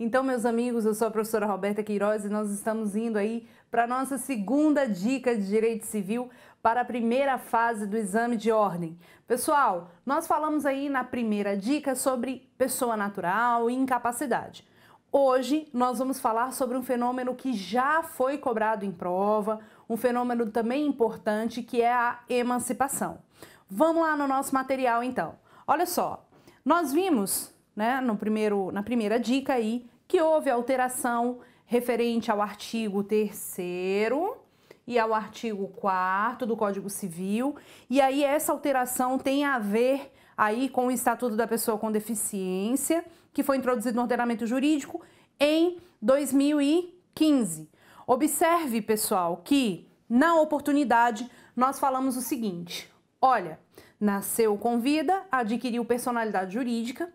Então, meus amigos, eu sou a professora Roberta Queiroz e nós estamos indo aí para a nossa segunda dica de direito civil para a primeira fase do exame de ordem. Pessoal, nós falamos aí na primeira dica sobre pessoa natural e incapacidade. Hoje nós vamos falar sobre um fenômeno que já foi cobrado em prova, um fenômeno também importante que é a emancipação. Vamos lá no nosso material então. Olha só, nós vimos, né, no primeiro, na primeira dica aí, que houve alteração referente ao artigo 3 e ao artigo 4 do Código Civil, e aí essa alteração tem a ver aí com o Estatuto da Pessoa com Deficiência, que foi introduzido no ordenamento jurídico em 2015. Observe, pessoal, que na oportunidade nós falamos o seguinte: olha, nasceu com vida, adquiriu personalidade jurídica,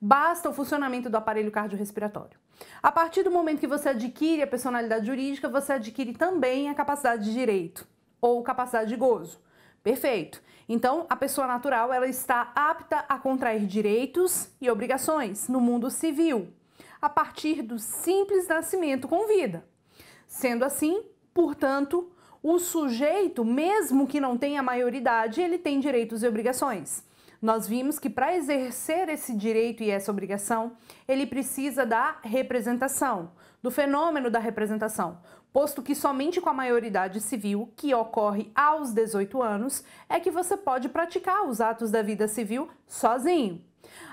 basta o funcionamento do aparelho cardiorrespiratório. A partir do momento que você adquire a personalidade jurídica, você adquire também a capacidade de direito ou capacidade de gozo. Perfeito. Então, a pessoa natural ela está apta a contrair direitos e obrigações no mundo civil a partir do simples nascimento com vida. Sendo assim, portanto, o sujeito, mesmo que não tenha maioridade, ele tem direitos e obrigações. Nós vimos que para exercer esse direito e essa obrigação, ele precisa da representação, do fenômeno da representação, posto que somente com a maioridade civil, que ocorre aos 18 anos, é que você pode praticar os atos da vida civil sozinho.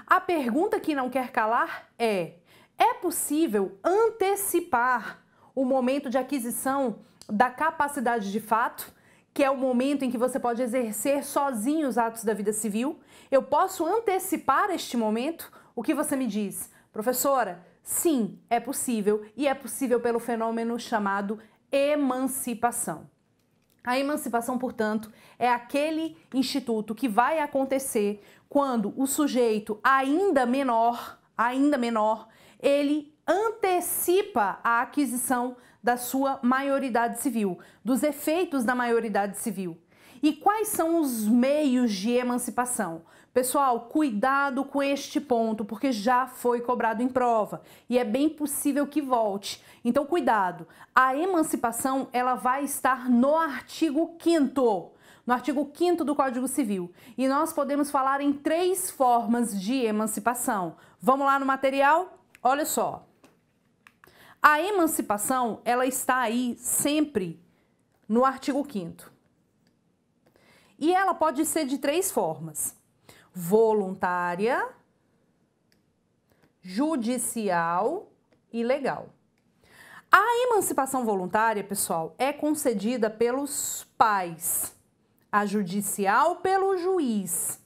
A pergunta que não quer calar é: é possível antecipar o momento de aquisição da capacidade de fato? que é o momento em que você pode exercer sozinho os atos da vida civil? Eu posso antecipar este momento? O que você me diz? Professora, Sim, é possível e é possível pelo fenômeno chamado emancipação. A emancipação, portanto, é aquele instituto que vai acontecer quando o sujeito ainda menor, ainda menor, ele antecipa a aquisição da sua maioridade civil, dos efeitos da maioridade civil. E quais são os meios de emancipação? Pessoal, cuidado com este ponto, porque já foi cobrado em prova e é bem possível que volte. Então, cuidado. A emancipação, ela vai estar no artigo 5 no artigo 5 do Código Civil. E nós podemos falar em três formas de emancipação. Vamos lá no material? Olha só. A emancipação, ela está aí sempre no artigo 5 e ela pode ser de três formas: voluntária, judicial e legal. A emancipação voluntária, pessoal, é concedida pelos pais, a judicial pelo juiz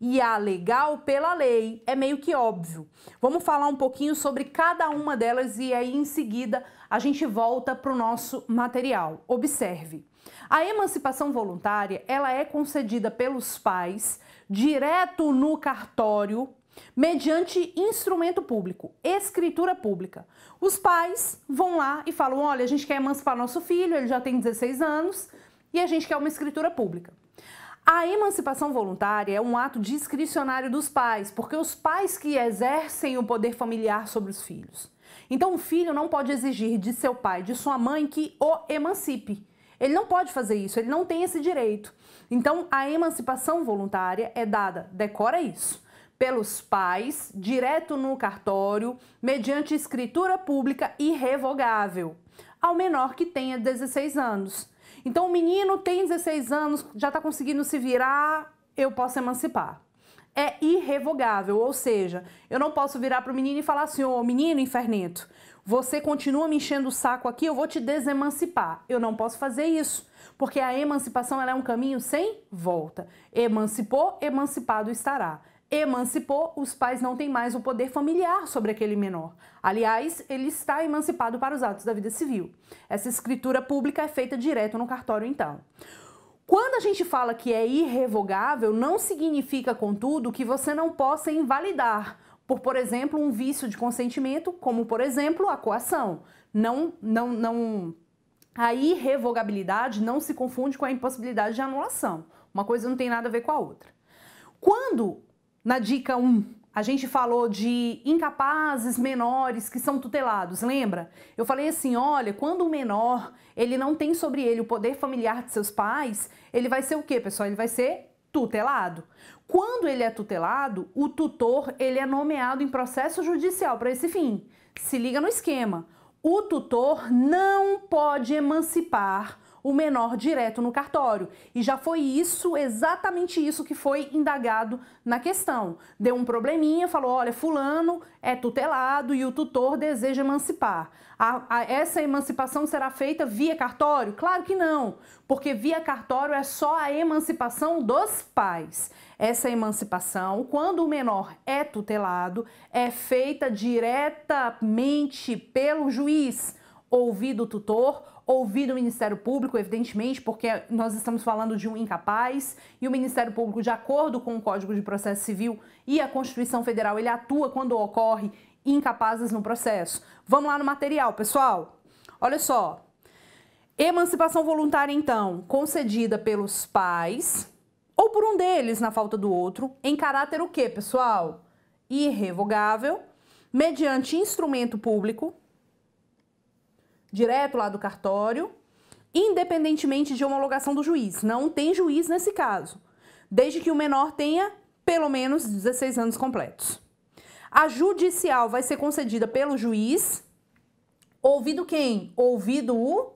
e a legal pela lei. É meio que óbvio. Vamos falar um pouquinho sobre cada uma delas e aí em seguida a gente volta para o nosso material. Observe. A emancipação voluntária, ela é concedida pelos pais direto no cartório mediante instrumento público, escritura pública. Os pais vão lá e falam: "Olha, a gente quer emancipar nosso filho, ele já tem 16 anos e a gente quer uma escritura pública". A emancipação voluntária é um ato discricionário dos pais, porque os pais que exercem o poder familiar sobre os filhos. Então, o filho não pode exigir de seu pai, de sua mãe, que o emancipe. Ele não pode fazer isso, ele não tem esse direito. Então, a emancipação voluntária é dada, decora isso, pelos pais, direto no cartório, mediante escritura pública irrevogável, ao menor que tenha 16 anos. Então, o menino tem 16 anos, já está conseguindo se virar, eu posso emancipar é irrevogável, ou seja, eu não posso virar para o menino e falar assim, ô oh, menino infernento, você continua me enchendo o saco aqui, eu vou te desemancipar. Eu não posso fazer isso, porque a emancipação é um caminho sem volta. Emancipou, emancipado estará. Emancipou, os pais não têm mais o poder familiar sobre aquele menor. Aliás, ele está emancipado para os atos da vida civil. Essa escritura pública é feita direto no cartório, então. Quando a gente fala que é irrevogável, não significa, contudo, que você não possa invalidar por, por exemplo, um vício de consentimento, como, por exemplo, a coação. Não, não, não. A irrevogabilidade não se confunde com a impossibilidade de anulação. Uma coisa não tem nada a ver com a outra. Quando, na dica 1, a gente falou de incapazes menores que são tutelados, lembra? Eu falei assim, olha, quando o menor, ele não tem sobre ele o poder familiar de seus pais, ele vai ser o quê, pessoal? Ele vai ser tutelado. Quando ele é tutelado, o tutor, ele é nomeado em processo judicial para esse fim. Se liga no esquema. O tutor não pode emancipar o menor direto no cartório. E já foi isso, exatamente isso que foi indagado na questão. Deu um probleminha, falou: olha, Fulano é tutelado e o tutor deseja emancipar. A, a, essa emancipação será feita via cartório? Claro que não, porque via cartório é só a emancipação dos pais. Essa emancipação, quando o menor é tutelado, é feita diretamente pelo juiz, ouvido o tutor ouvir o Ministério Público, evidentemente, porque nós estamos falando de um incapaz e o Ministério Público, de acordo com o Código de Processo Civil e a Constituição Federal, ele atua quando ocorre incapazes no processo. Vamos lá no material, pessoal. Olha só. Emancipação voluntária, então, concedida pelos pais ou por um deles, na falta do outro, em caráter o quê, pessoal? Irrevogável, mediante instrumento público, direto lá do cartório, independentemente de homologação do juiz. Não tem juiz nesse caso, desde que o menor tenha pelo menos 16 anos completos. A judicial vai ser concedida pelo juiz, ouvido quem? Ouvido o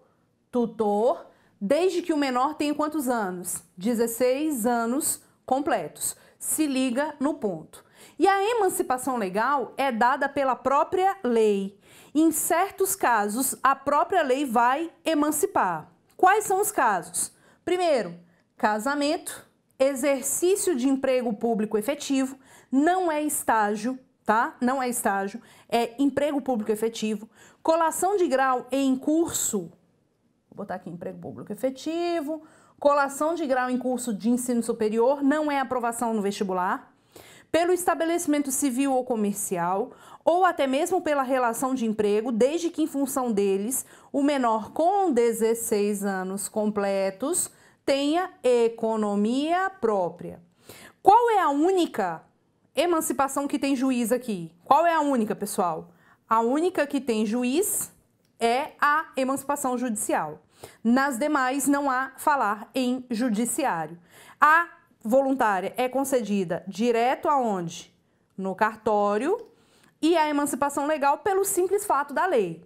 tutor, desde que o menor tenha quantos anos? 16 anos completos. Se liga no ponto. E a emancipação legal é dada pela própria lei. Em certos casos, a própria lei vai emancipar. Quais são os casos? Primeiro, casamento, exercício de emprego público efetivo, não é estágio, tá? Não é estágio, é emprego público efetivo. Colação de grau em curso, vou botar aqui emprego público efetivo. Colação de grau em curso de ensino superior, não é aprovação no vestibular pelo estabelecimento civil ou comercial, ou até mesmo pela relação de emprego, desde que em função deles o menor com 16 anos completos tenha economia própria. Qual é a única emancipação que tem juiz aqui? Qual é a única, pessoal? A única que tem juiz é a emancipação judicial. Nas demais não há falar em judiciário. A voluntária é concedida direto aonde? No cartório e a emancipação legal pelo simples fato da lei.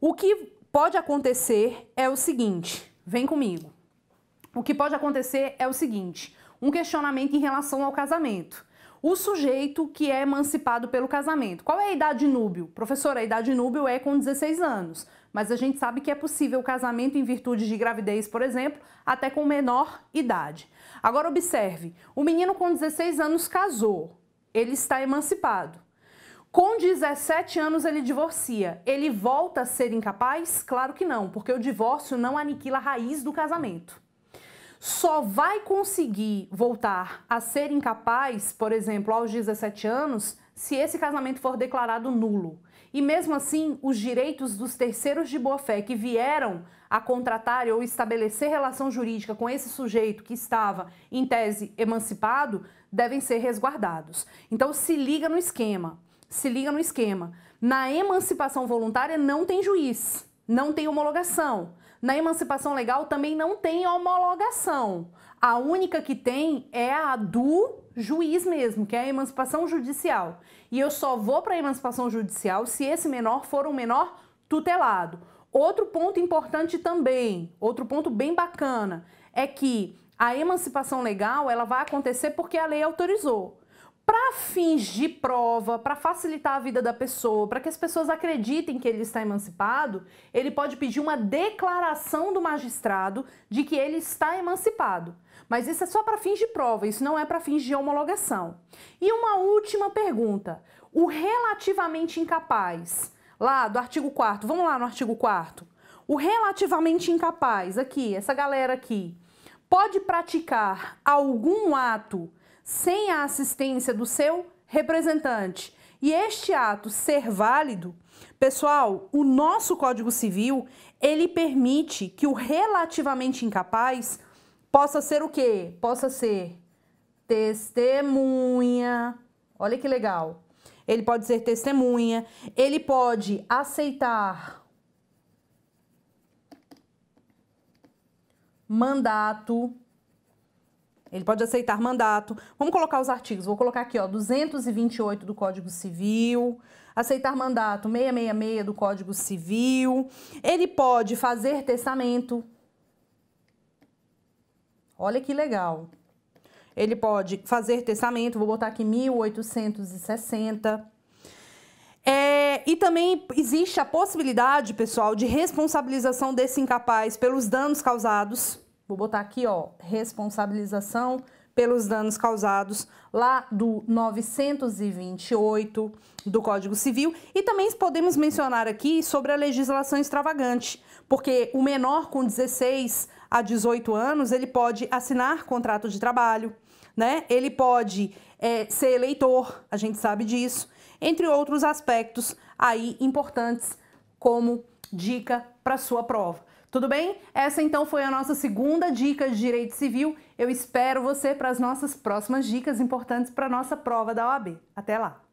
O que pode acontecer é o seguinte, vem comigo. O que pode acontecer é o seguinte, um questionamento em relação ao casamento. O sujeito que é emancipado pelo casamento. Qual é a idade núbil? Professora, a idade núbil é com 16 anos, mas a gente sabe que é possível o casamento em virtude de gravidez, por exemplo, até com menor idade. Agora observe, o menino com 16 anos casou, ele está emancipado. Com 17 anos ele divorcia. Ele volta a ser incapaz? Claro que não, porque o divórcio não aniquila a raiz do casamento. Só vai conseguir voltar a ser incapaz, por exemplo, aos 17 anos, se esse casamento for declarado nulo. E mesmo assim, os direitos dos terceiros de boa-fé que vieram a contratar ou estabelecer relação jurídica com esse sujeito que estava, em tese, emancipado, devem ser resguardados. Então, se liga no esquema. Se liga no esquema. Na emancipação voluntária não tem juiz, não tem homologação. Na emancipação legal também não tem homologação. A única que tem é a do juiz mesmo, que é a emancipação judicial. E eu só vou para a emancipação judicial se esse menor for um menor tutelado. Outro ponto importante também, outro ponto bem bacana, é que a emancipação legal ela vai acontecer porque a lei autorizou para fins de prova, para facilitar a vida da pessoa, para que as pessoas acreditem que ele está emancipado, ele pode pedir uma declaração do magistrado de que ele está emancipado. Mas isso é só para fins de prova, isso não é para fins de homologação. E uma última pergunta: o relativamente incapaz, lá do artigo 4, vamos lá no artigo 4. O relativamente incapaz, aqui, essa galera aqui, pode praticar algum ato sem a assistência do seu representante e este ato ser válido, pessoal, o nosso Código Civil, ele permite que o relativamente incapaz possa ser o quê? Possa ser testemunha. Olha que legal. Ele pode ser testemunha, ele pode aceitar mandato, ele pode aceitar mandato. Vamos colocar os artigos. Vou colocar aqui, ó, 228 do Código Civil, aceitar mandato 666 do Código Civil. Ele pode fazer testamento. Olha que legal. Ele pode fazer testamento, vou botar aqui 1860. É, e também existe a possibilidade, pessoal, de responsabilização desse incapaz pelos danos causados Vou botar aqui, ó, responsabilização pelos danos causados lá do 928 do Código Civil e também podemos mencionar aqui sobre a legislação extravagante, porque o menor com 16 a 18 anos, ele pode assinar contrato de trabalho, né? Ele pode é, ser eleitor, a gente sabe disso, entre outros aspectos aí importantes como dica para sua prova. Tudo bem? Essa então foi a nossa segunda dica de direito civil. Eu espero você para as nossas próximas dicas importantes para a nossa prova da OAB. Até lá!